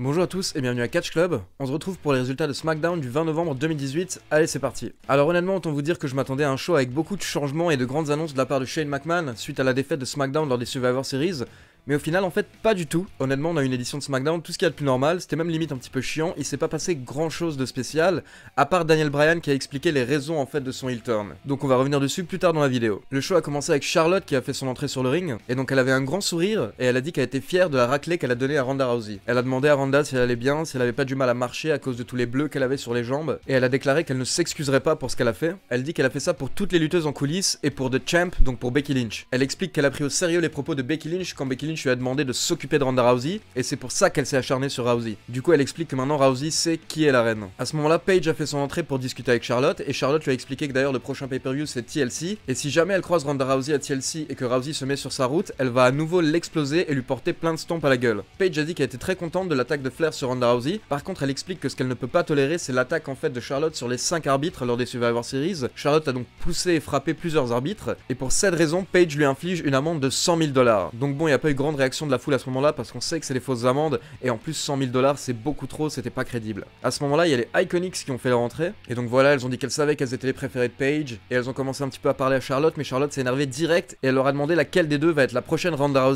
Bonjour à tous et bienvenue à Catch Club. On se retrouve pour les résultats de SmackDown du 20 novembre 2018. Allez, c'est parti. Alors honnêtement, autant vous dire que je m'attendais à un show avec beaucoup de changements et de grandes annonces de la part de Shane McMahon suite à la défaite de SmackDown lors des Survivor Series, mais au final, en fait, pas du tout. Honnêtement, on a une édition de SmackDown, tout ce qu'il y a de plus normal. C'était même limite un petit peu chiant. Il s'est pas passé grand chose de spécial, à part Daniel Bryan qui a expliqué les raisons en fait de son heel turn. Donc on va revenir dessus plus tard dans la vidéo. Le show a commencé avec Charlotte qui a fait son entrée sur le ring. Et donc elle avait un grand sourire et elle a dit qu'elle était fière de la raclée qu'elle a donnée à Ronda Rousey. Elle a demandé à Ronda si elle allait bien, si elle avait pas du mal à marcher à cause de tous les bleus qu'elle avait sur les jambes. Et elle a déclaré qu'elle ne s'excuserait pas pour ce qu'elle a fait. Elle dit qu'elle a fait ça pour toutes les lutteuses en coulisses et pour The Champ, donc pour Becky Lynch. Elle explique qu'elle a pris au sérieux les propos de Becky Lynch quand Becky Lynch lui a demandé de s'occuper de Ronda Rousey, et c'est pour ça qu'elle s'est acharnée sur Rousey. Du coup, elle explique que maintenant Rousey sait qui est la reine. À ce moment-là, Paige a fait son entrée pour discuter avec Charlotte, et Charlotte lui a expliqué que d'ailleurs le prochain pay-per-view c'est TLC, et si jamais elle croise Ronda Rousey à TLC et que Rousey se met sur sa route, elle va à nouveau l'exploser et lui porter plein de stompes à la gueule. Paige a dit qu'elle était très contente de l'attaque de Flair sur Ronda Rousey, par contre elle explique que ce qu'elle ne peut pas tolérer c'est l'attaque en fait de Charlotte sur les 5 arbitres lors des Survivor Series. Charlotte a donc poussé et frappé plusieurs arbitres, et pour cette raison, Paige lui inflige une amende de 100 000 dollars. Donc bon, il a pas eu grande réaction de la foule à ce moment-là parce qu'on sait que c'est les fausses amendes et en plus 100 000 dollars c'est beaucoup trop, c'était pas crédible. À ce moment-là, il y a les Iconics qui ont fait leur entrée et donc voilà, elles ont dit qu'elles savaient qu'elles étaient les préférées de Paige et elles ont commencé un petit peu à parler à Charlotte, mais Charlotte s'est énervée direct et elle leur a demandé laquelle des deux va être la prochaine Ronda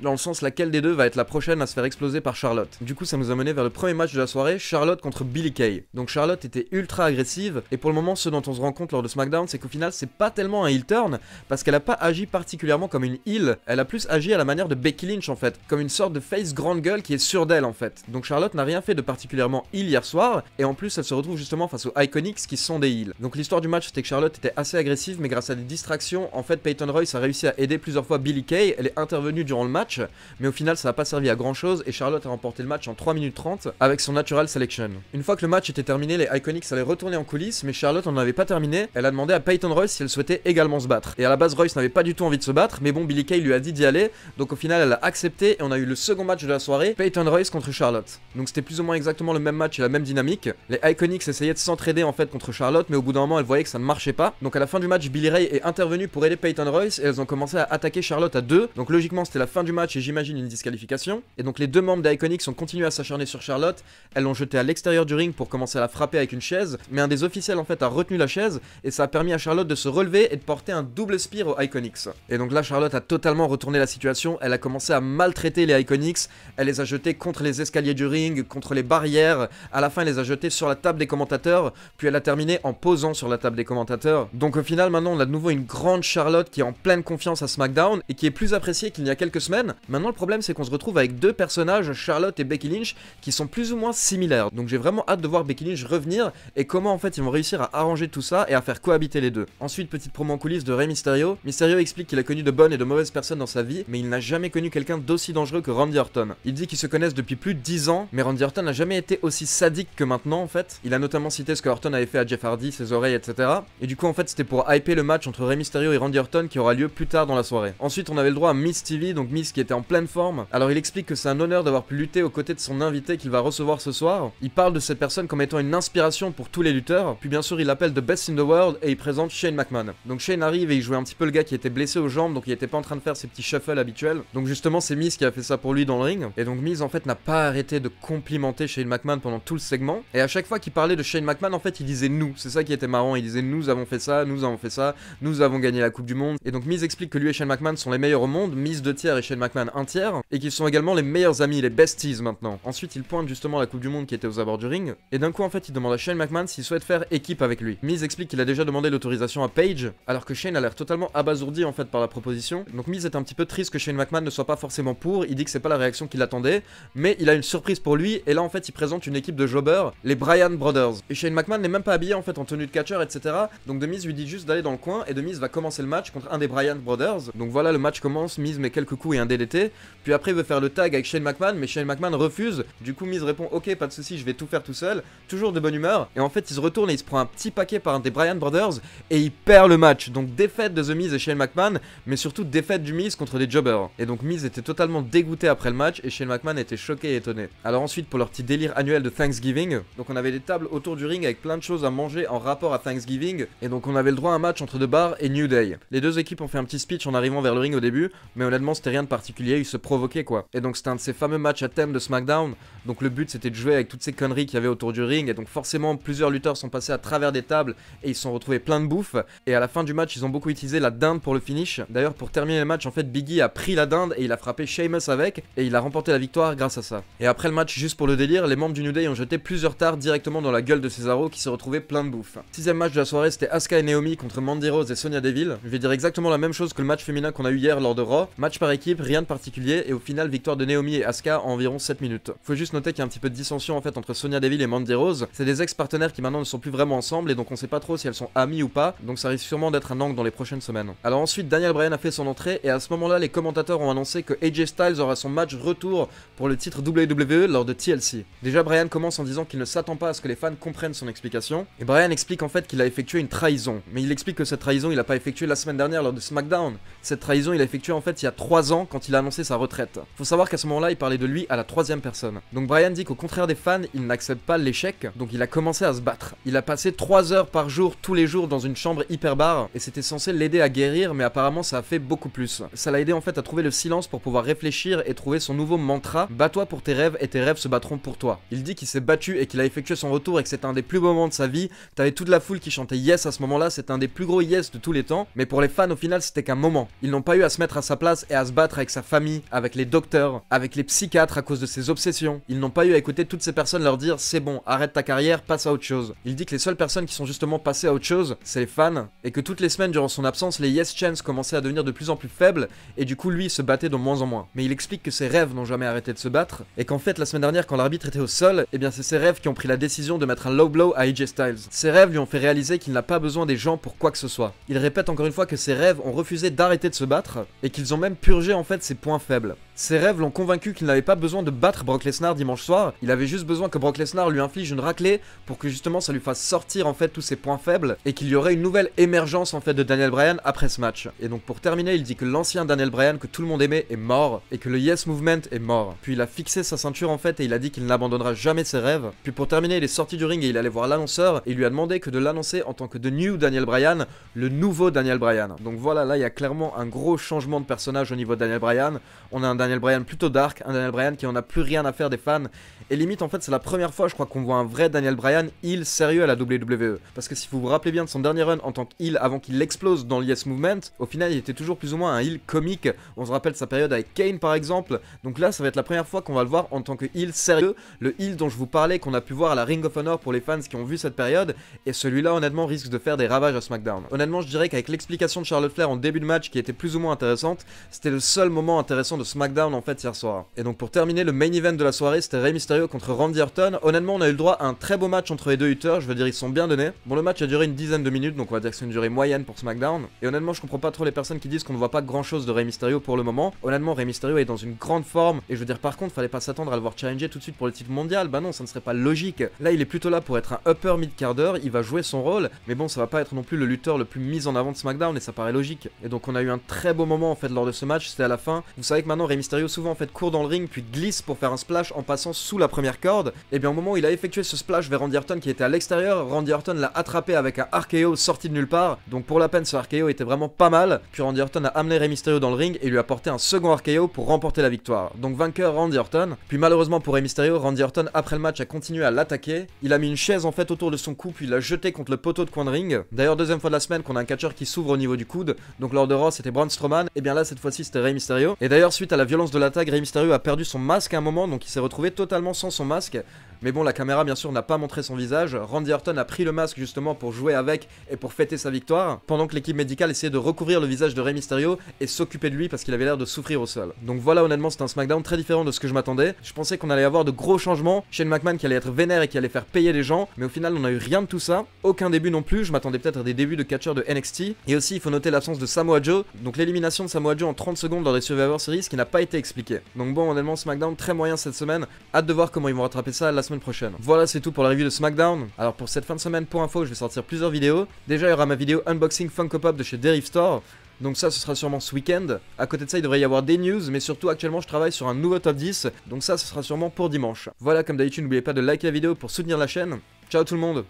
dans le sens laquelle des deux va être la prochaine à se faire exploser par Charlotte. Du coup, ça nous a mené vers le premier match de la soirée, Charlotte contre Billy Kay. Donc Charlotte était ultra agressive et pour le moment, ce dont on se rend compte lors de SmackDown, c'est qu'au final, c'est pas tellement un heel turn parce qu'elle a pas agi particulièrement comme une heel, elle a plus agi à la manière de Becky Lynch en fait, comme une sorte de face grande gueule qui est sûre d'elle en fait. Donc Charlotte n'a rien fait de particulièrement heal hier soir, et en plus elle se retrouve justement face aux Iconics qui sont des heals. Donc l'histoire du match c'était que Charlotte était assez agressive, mais grâce à des distractions, en fait Peyton Royce a réussi à aider plusieurs fois Billy Kay, elle est intervenue durant le match, mais au final ça n'a pas servi à grand chose, et Charlotte a remporté le match en 3 minutes 30 avec son natural selection. Une fois que le match était terminé, les Iconics allaient retourner en coulisses, mais Charlotte en avait pas terminé, elle a demandé à Peyton Royce si elle souhaitait également se battre. Et à la base Royce n'avait pas du tout envie de se battre, mais bon Billy Kay lui a dit d'y aller, donc au final elle a accepté et on a eu le second match de la soirée, Peyton Royce contre Charlotte. Donc c'était plus ou moins exactement le même match et la même dynamique. Les Iconics essayaient de s'entraider en fait contre Charlotte, mais au bout d'un moment, elles voyaient que ça ne marchait pas. Donc à la fin du match, Billy Ray est intervenu pour aider Peyton Royce et elles ont commencé à attaquer Charlotte à deux. Donc logiquement, c'était la fin du match et j'imagine une disqualification. Et donc les deux membres d'Iconics ont continué à s'acharner sur Charlotte. Elles l'ont jetée à l'extérieur du ring pour commencer à la frapper avec une chaise, mais un des officiels en fait a retenu la chaise et ça a permis à Charlotte de se relever et de porter un double spear aux Iconics. Et donc là, Charlotte a totalement retourné la situation. Elle a commencé à maltraiter les Iconics, elle les a jetés contre les escaliers du ring, contre les barrières, à la fin elle les a jetés sur la table des commentateurs, puis elle a terminé en posant sur la table des commentateurs. Donc au final maintenant on a de nouveau une grande Charlotte qui est en pleine confiance à SmackDown et qui est plus appréciée qu'il y a quelques semaines. Maintenant le problème c'est qu'on se retrouve avec deux personnages, Charlotte et Becky Lynch, qui sont plus ou moins similaires. Donc j'ai vraiment hâte de voir Becky Lynch revenir et comment en fait ils vont réussir à arranger tout ça et à faire cohabiter les deux. Ensuite petite promo en coulisses de Rey Mysterio. Mysterio explique qu'il a connu de bonnes et de mauvaises personnes dans sa vie, mais il n'a jamais connu quelqu'un d'aussi dangereux que Randy Orton. Il dit qu'ils se connaissent depuis plus de 10 ans, mais Randy Orton n'a jamais été aussi sadique que maintenant en fait. Il a notamment cité ce que Orton avait fait à Jeff Hardy, ses oreilles, etc. Et du coup en fait c'était pour hyper le match entre Rey Mysterio et Randy Orton qui aura lieu plus tard dans la soirée. Ensuite on avait le droit à Miss TV, donc Miss qui était en pleine forme. Alors il explique que c'est un honneur d'avoir pu lutter aux côtés de son invité qu'il va recevoir ce soir. Il parle de cette personne comme étant une inspiration pour tous les lutteurs. Puis bien sûr il appelle The Best in the World et il présente Shane McMahon. Donc Shane arrive et il jouait un petit peu le gars qui était blessé aux jambes, donc il était pas en train de faire ses petits shuffles habituels justement, c'est Miz qui a fait ça pour lui dans le ring. Et donc Miz, en fait, n'a pas arrêté de complimenter Shane McMahon pendant tout le segment. Et à chaque fois qu'il parlait de Shane McMahon, en fait, il disait nous. C'est ça qui était marrant. Il disait nous avons fait ça, nous avons fait ça, nous avons gagné la Coupe du Monde. Et donc Miz explique que lui et Shane McMahon sont les meilleurs au monde. Miz deux tiers et Shane McMahon un tiers. Et qu'ils sont également les meilleurs amis, les besties maintenant. Ensuite, il pointe justement la Coupe du Monde qui était aux abords du ring. Et d'un coup, en fait, il demande à Shane McMahon s'il souhaite faire équipe avec lui. Miz explique qu'il a déjà demandé l'autorisation à Page alors que Shane a l'air totalement abasourdi en fait par la proposition. Donc Miz est un petit peu triste que Shane McMahon soit pas forcément pour, il dit que c'est pas la réaction qu'il attendait, mais il a une surprise pour lui, et là en fait il présente une équipe de jobbers, les Bryan Brothers. Et Shane McMahon n'est même pas habillé en fait en tenue de catcher, etc. Donc Demise lui dit juste d'aller dans le coin, et Demise va commencer le match contre un des Bryan Brothers. Donc voilà, le match commence, Miz met quelques coups et un DDT, puis après il veut faire le tag avec Shane McMahon, mais Shane McMahon refuse, du coup Miz répond ok pas de soucis, je vais tout faire tout seul, toujours de bonne humeur, et en fait il se retourne et il se prend un petit paquet par un des Bryan Brothers, et il perd le match. Donc défaite de The Miz et Shane McMahon, mais surtout défaite du Miz contre les jobbers. Et donc Miz était totalement dégoûté après le match et Shane McMahon était choqué et étonné. Alors ensuite, pour leur petit délire annuel de Thanksgiving, donc on avait des tables autour du ring avec plein de choses à manger en rapport à Thanksgiving, et donc on avait le droit à un match entre The Bar et New Day. Les deux équipes ont fait un petit speech en arrivant vers le ring au début, mais honnêtement c'était rien de particulier, ils se provoquaient quoi. Et donc c'était un de ces fameux matchs à thème de SmackDown, donc le but c'était de jouer avec toutes ces conneries qu'il y avait autour du ring, et donc forcément plusieurs lutteurs sont passés à travers des tables et ils se sont retrouvés plein de bouffe, et à la fin du match ils ont beaucoup utilisé la dinde pour le finish. D'ailleurs pour terminer le match en fait Biggie a pris la dinde et il a frappé Sheamus avec et il a remporté la victoire grâce à ça. Et après le match, juste pour le délire, les membres du New Day ont jeté plusieurs tards directement dans la gueule de Cesaro qui s'est retrouvé plein de bouffe. Sixième match de la soirée, c'était Asuka et Naomi contre Mandy Rose et Sonia Deville. Je vais dire exactement la même chose que le match féminin qu'on a eu hier lors de Raw. Match par équipe, rien de particulier et au final victoire de Naomi et Asuka en environ 7 minutes. Faut juste noter qu'il y a un petit peu de dissension en fait entre Sonia Deville et Mandy Rose. C'est des ex-partenaires qui maintenant ne sont plus vraiment ensemble et donc on sait pas trop si elles sont amies ou pas. Donc ça risque sûrement d'être un angle dans les prochaines semaines. Alors ensuite Daniel Bryan a fait son entrée et à ce moment-là les commentateurs ont annoncé que AJ Styles aura son match retour pour le titre WWE lors de TLC. Déjà, Brian commence en disant qu'il ne s'attend pas à ce que les fans comprennent son explication, et Brian explique en fait qu'il a effectué une trahison, mais il explique que cette trahison il l'a pas effectué la semaine dernière lors de SmackDown. Cette trahison il l'a effectué en fait il y a 3 ans quand il a annoncé sa retraite. Faut savoir qu'à ce moment-là, il parlait de lui à la troisième personne. Donc Brian dit qu'au contraire des fans, il n'accepte pas l'échec, donc il a commencé à se battre. Il a passé 3 heures par jour, tous les jours, dans une chambre hyperbare, et c'était censé l'aider à guérir, mais apparemment ça a fait beaucoup plus. Ça l'a aidé en fait à trouver le pour pouvoir réfléchir et trouver son nouveau mantra Bats-toi pour tes rêves et tes rêves se battront pour toi. Il dit qu'il s'est battu et qu'il a effectué son retour et que c'est un des plus beaux moments de sa vie. T'avais toute la foule qui chantait yes à ce moment-là, c'est un des plus gros yes de tous les temps. Mais pour les fans, au final, c'était qu'un moment. Ils n'ont pas eu à se mettre à sa place et à se battre avec sa famille, avec les docteurs, avec les psychiatres à cause de ses obsessions. Ils n'ont pas eu à écouter toutes ces personnes leur dire c'est bon, arrête ta carrière, passe à autre chose. Il dit que les seules personnes qui sont justement passées à autre chose, c'est les fans et que toutes les semaines durant son absence, les yes chance commençaient à devenir de plus en plus faibles et du coup, lui se bat de moins en moins. Mais il explique que ses rêves n'ont jamais arrêté de se battre, et qu'en fait, la semaine dernière, quand l'arbitre était au sol, et eh bien c'est ses rêves qui ont pris la décision de mettre un low blow à AJ Styles. Ses rêves lui ont fait réaliser qu'il n'a pas besoin des gens pour quoi que ce soit. Il répète encore une fois que ses rêves ont refusé d'arrêter de se battre, et qu'ils ont même purgé en fait ses points faibles. Ses rêves l'ont convaincu qu'il n'avait pas besoin de battre Brock Lesnar dimanche soir, il avait juste besoin que Brock Lesnar lui inflige une raclée pour que justement ça lui fasse sortir en fait tous ses points faibles et qu'il y aurait une nouvelle émergence en fait de Daniel Bryan après ce match. Et donc pour terminer, il dit que l'ancien Daniel Bryan que tout le monde aimait est mort et que le Yes Movement est mort. Puis il a fixé sa ceinture en fait et il a dit qu'il n'abandonnera jamais ses rêves. Puis pour terminer, il est sorti du ring et il allait voir l'annonceur et il lui a demandé que de l'annoncer en tant que de New Daniel Bryan, le nouveau Daniel Bryan. Donc voilà, là il y a clairement un gros changement de personnage au niveau de Daniel Bryan. On a Daniel Bryan plutôt dark, un Daniel Bryan qui en a plus rien à faire des fans. Et limite, en fait, c'est la première fois, je crois, qu'on voit un vrai Daniel Bryan il sérieux à la WWE. Parce que si vous vous rappelez bien de son dernier run en tant qu'il avant qu'il explose dans le Yes Movement, au final, il était toujours plus ou moins un heel comique. On se rappelle sa période avec Kane par exemple. Donc là, ça va être la première fois qu'on va le voir en tant que heel sérieux, le heel dont je vous parlais qu'on a pu voir à la Ring of Honor pour les fans qui ont vu cette période. Et celui-là, honnêtement, risque de faire des ravages à SmackDown. Honnêtement, je dirais qu'avec l'explication de Charlotte Flair en début de match qui était plus ou moins intéressante, c'était le seul moment intéressant de SmackDown Down en fait hier soir. Et donc pour terminer le main event de la soirée, c'était Rey Mysterio contre Randy Orton. Honnêtement, on a eu le droit à un très beau match entre les deux lutteurs, je veux dire ils sont bien donnés. Bon le match a duré une dizaine de minutes, donc on va dire que c'est une durée moyenne pour SmackDown. Et honnêtement, je comprends pas trop les personnes qui disent qu'on ne voit pas grand chose de Rey Mysterio pour le moment. Honnêtement, Rey Mysterio est dans une grande forme et je veux dire par contre, fallait pas s'attendre à le voir challenger tout de suite pour le titre mondial. Bah non, ça ne serait pas logique. Là, il est plutôt là pour être un upper mid carder il va jouer son rôle, mais bon, ça va pas être non plus le lutteur le plus mis en avant de SmackDown et ça paraît logique. Et donc on a eu un très beau moment en fait lors de ce match, c'était à la fin. Vous savez que maintenant Mysterio souvent en fait court dans le ring puis glisse pour faire un splash en passant sous la première corde, et bien au moment où il a effectué ce splash vers Randy Orton qui était à l'extérieur, Randy Orton l'a attrapé avec un RKO sorti de nulle part, donc pour la peine ce RKO était vraiment pas mal, puis Randy Orton a amené Ray Mysterio dans le ring et lui a porté un second RKO pour remporter la victoire, donc vainqueur Randy Orton, puis malheureusement pour Ray Mysterio, Randy Orton après le match a continué à l'attaquer, il a mis une chaise en fait autour de son cou puis l'a jeté contre le poteau de coin de ring, d'ailleurs deuxième fois de la semaine qu'on a un catcheur qui s'ouvre au niveau du coude, donc lors de c'était Braun Strowman, et bien là cette fois-ci c'était Rey Mysterio, et d'ailleurs suite à la violence de l'attaque, Rey Mysterio a perdu son masque à un moment, donc il s'est retrouvé totalement sans son masque. Mais bon, la caméra, bien sûr, n'a pas montré son visage. Randy Orton a pris le masque justement pour jouer avec et pour fêter sa victoire, pendant que l'équipe médicale essayait de recouvrir le visage de Rey Mysterio et s'occuper de lui parce qu'il avait l'air de souffrir au sol. Donc voilà, honnêtement, c'est un SmackDown très différent de ce que je m'attendais. Je pensais qu'on allait avoir de gros changements. Shane McMahon qui allait être vénère et qui allait faire payer les gens, mais au final, on n'a eu rien de tout ça. Aucun début non plus. Je m'attendais peut-être à des débuts de catcheurs de NXT. Et aussi, il faut noter l'absence de Samoa Joe. Donc l'élimination de Samoa Joe en 30 secondes lors des Survivor Series qui n'a pas été expliqué. Donc bon, honnêtement, SmackDown très moyen cette semaine. Hâte de voir comment ils vont rattraper ça la semaine prochaine. Voilà, c'est tout pour la review de SmackDown. Alors pour cette fin de semaine, pour info, je vais sortir plusieurs vidéos. Déjà, il y aura ma vidéo unboxing Funko Pop de chez Derive Store. Donc ça, ce sera sûrement ce week-end. À côté de ça, il devrait y avoir des news, mais surtout actuellement, je travaille sur un nouveau top 10. Donc ça, ce sera sûrement pour dimanche. Voilà, comme d'habitude, n'oubliez pas de liker la vidéo pour soutenir la chaîne. Ciao tout le monde